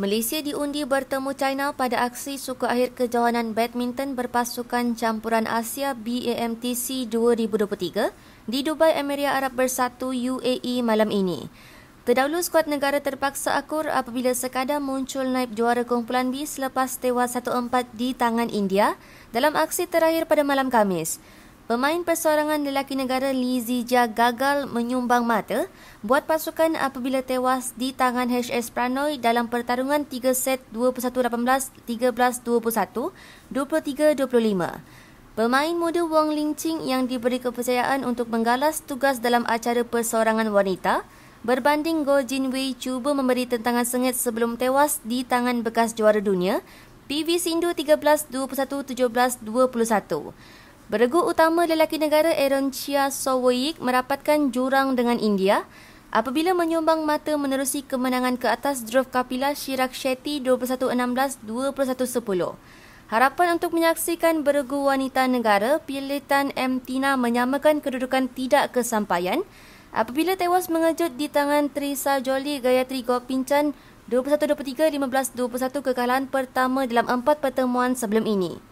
Malaysia diundi bertemu China pada aksi suku akhir kejohanan badminton berpasukan campuran Asia BAMTC 2023 di Dubai Emiria Arab Bersatu UAE malam ini. Terdahulu skuad negara terpaksa akur apabila sekadar muncul naib juara kumpulan B selepas tewas 1-4 di tangan India dalam aksi terakhir pada malam Kamis. Pemain persorangan lelaki negara Li Zijia gagal menyumbang mata buat pasukan apabila tewas di tangan HS Pranoy dalam pertarungan 3 set 21-18, 13-21, 23-25. Pemain muda Wong Ling Ching yang diberi kepercayaan untuk menggalas tugas dalam acara persorangan wanita berbanding Go Jin Wei cuba memberi tentangan sengit sebelum tewas di tangan bekas juara dunia, PV Sindhu 13-21, 17-21. Beregu utama lelaki negara Aaron Chia Sowoyik merapatkan jurang dengan India apabila menyumbang mata menerusi kemenangan ke atas Dhruv Kapila Shirak Shetty 21-16-21-10. Harapan untuk menyaksikan beregu wanita negara, Pilitan M. Tina menyamakan kedudukan tidak kesampaian apabila tewas mengejut di tangan Trisa Jolie Gayatri Gopinchan 21-23-15-21 kekalahan pertama dalam empat pertemuan sebelum ini.